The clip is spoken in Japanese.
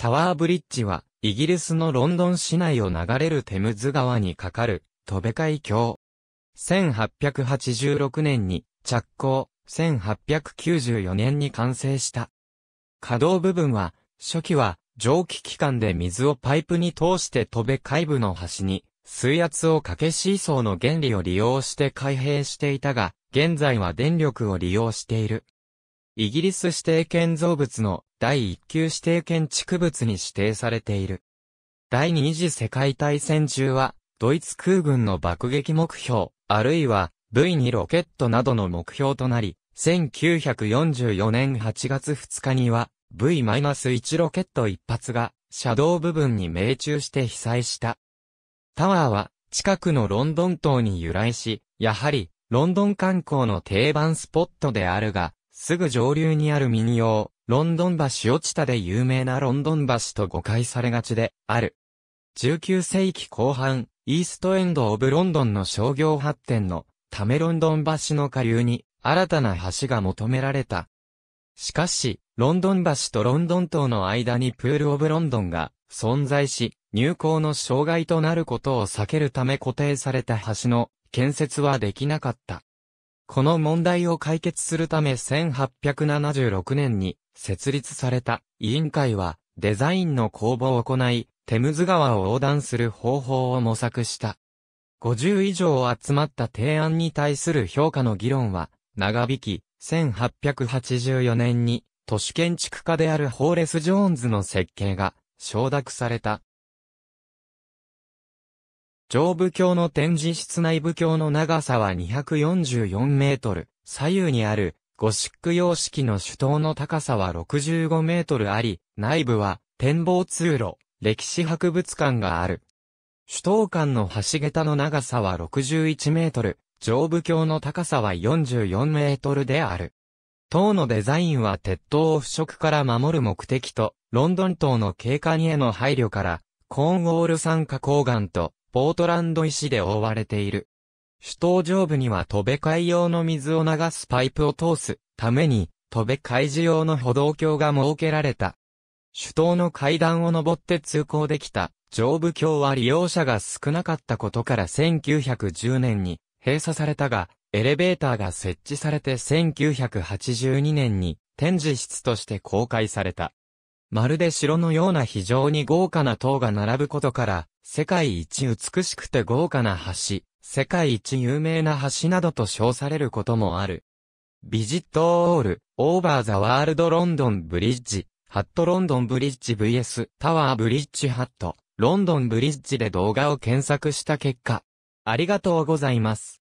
タワーブリッジは、イギリスのロンドン市内を流れるテムズ川に架かる、トベ海峡。1886年に着工、1894年に完成した。可動部分は、初期は蒸気機関で水をパイプに通して飛べ海部の端に、水圧をかけシーソーの原理を利用して開閉していたが、現在は電力を利用している。イギリス指定建造物の第1級指定建築物に指定されている。第二次世界大戦中は、ドイツ空軍の爆撃目標、あるいは V2 ロケットなどの目標となり、1944年8月2日には V-1 ロケット1発がシャドウ部分に命中して被災した。タワーは近くのロンドン島に由来し、やはりロンドン観光の定番スポットであるが、すぐ上流にある民謡、ロンドン橋落ちたで有名なロンドン橋と誤解されがちである。19世紀後半、イーストエンド・オブ・ロンドンの商業発展のためロンドン橋の下流に新たな橋が求められた。しかし、ロンドン橋とロンドン島の間にプール・オブ・ロンドンが存在し、入港の障害となることを避けるため固定された橋の建設はできなかった。この問題を解決するため1876年に設立された委員会はデザインの公募を行い、テムズ川を横断する方法を模索した。50以上集まった提案に対する評価の議論は長引き、1884年に都市建築家であるホーレス・ジョーンズの設計が承諾された。上部橋の展示室内部橋の長さは244メートル、左右にあるゴシック様式の主塔の高さは65メートルあり、内部は展望通路、歴史博物館がある。主塔間の橋桁の長さは61メートル、上部橋の高さは44メートルである。塔のデザインは鉄塔を腐食から守る目的と、ロンドン塔の景観への配慮から、コーンウォール酸化高岩とポートランド石で覆われている。首都上部には戸部海用の水を流すパイプを通すために、戸部海事用の歩道橋が設けられた。首都の階段を登って通行できた上部橋は利用者が少なかったことから1910年に閉鎖されたが、エレベーターが設置されて1982年に展示室として公開された。まるで城のような非常に豪華な塔が並ぶことから、世界一美しくて豪華な橋、世界一有名な橋などと称されることもある。ビジットオール、オーバーザワールドロンドンブリッジ、ハットロンドンブリッジ VS タワーブリッジハット、ロンドンブリッジで動画を検索した結果、ありがとうございます。